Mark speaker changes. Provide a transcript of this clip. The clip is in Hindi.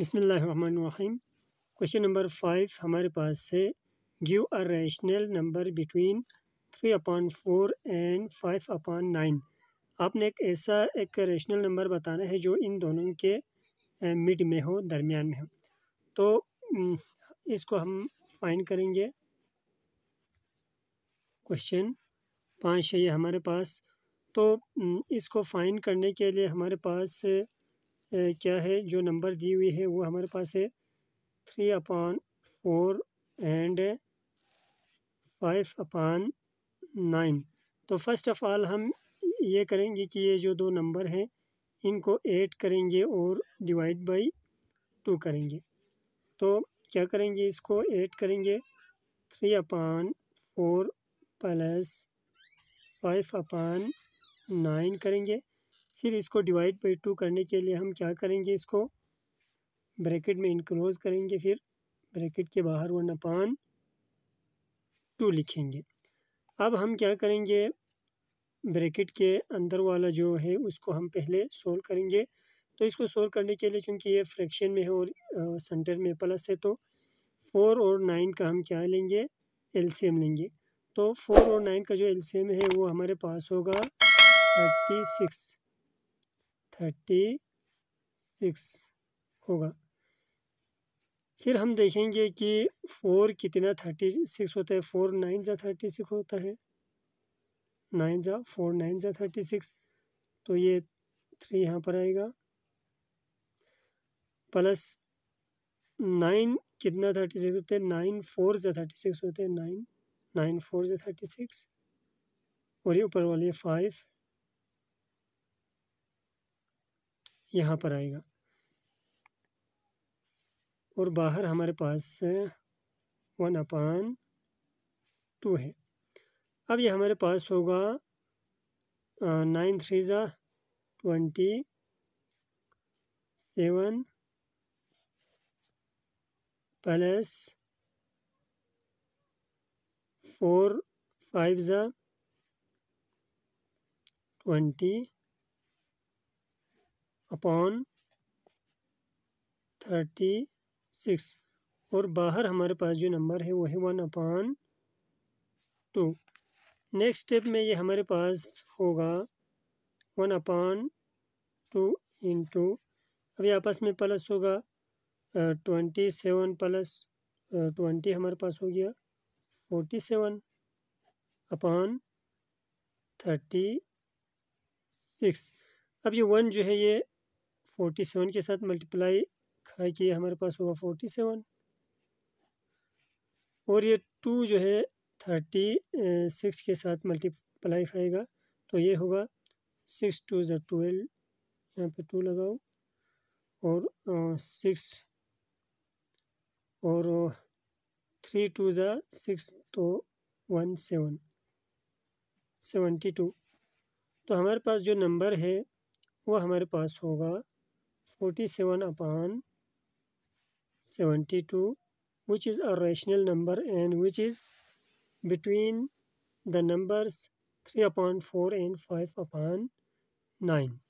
Speaker 1: बिसमीम क्वेश्चन नंबर फाइव हमारे पास है give a rational number between three upon four and five upon nine आपने एक ऐसा एक रेशनल नंबर बताना है जो इन दोनों के मिड में हो दरमियान में हो तो इसको हम फाइंड करेंगे क्वेश्चन पाँच है ये हमारे पास तो इसको फाइंड करने के लिए हमारे पास क्या है जो नंबर दी हुई है वो हमारे पास है three upon four and five upon nine तो फर्स्ट ऑफ़ ऑल हम ये करेंगे कि ये जो दो नंबर हैं इनको ऐड करेंगे और डिवाइड बाई टू करेंगे तो क्या करेंगे इसको ऐड करेंगे three upon four plus five upon nine करेंगे फिर इसको डिवाइड बाई टू करने के लिए हम क्या करेंगे इसको ब्रैकेट में इनक्लोज़ करेंगे फिर ब्रैकेट के बाहर वन अपान टू लिखेंगे अब हम क्या करेंगे ब्रैकेट के अंदर वाला जो है उसको हम पहले सोल्व करेंगे तो इसको सोल्व करने के लिए चूँकि ये फ्रैक्शन में है और सेंटर में प्लस है तो फोर और नाइन का हम क्या लेंगे एल लेंगे तो फोर और नाइन का जो एल है वो हमारे पास होगा थर्टी सिक्स थर्टी सिक्स होगा फिर हम देखेंगे कि फोर कितना थर्टी सिक्स होता है फोर नाइन ज़ा थर्टी सिक्स होता है नाइन ज़ा फोर नाइन ज़ा थर्टी सिक्स तो ये थ्री यहाँ पर आएगा प्लस नाइन कितना थर्टी सिक्स होता है नाइन फोर ज़ा थर्टी सिक्स होते हैं नाइन नाइन फोर ज़ा थर्टी सिक्स और ये ऊपर वाली फाइव यहाँ पर आएगा और बाहर हमारे पास वन अपान टू है अब ये हमारे पास होगा नाइन थ्री ज़ा twenty seven plus four five ज़ा ट्वेंटी अपॉन थर्टी सिक्स और बाहर हमारे पास जो नंबर है वो है one upon two next step में ये हमारे पास होगा वन अपॉन टू इंटू अभी आपस में प्लस होगा ट्वेंटी सेवन प्लस ट्वेंटी हमारे पास हो गया forty seven upon thirty six अब ये वन जो है ये फोर्टी सेवन के साथ मल्टीप्लाई खाई किए हमारे पास हुआ फोर्टी सेवन और ये टू जो है थर्टी सिक्स के साथ मल्टीप्लाई खाएगा तो ये होगा सिक्स टू ज़ा ट्वेल्व यहाँ पे टू लगाओ और सिक्स और थ्री टू ज़ा सिक्स तो वन सेवन सेवेंटी टू तो हमारे पास जो नंबर है वह हमारे पास होगा 47 upon 72 which is a rational number and which is between the numbers 3 upon 4 and 5 upon 9.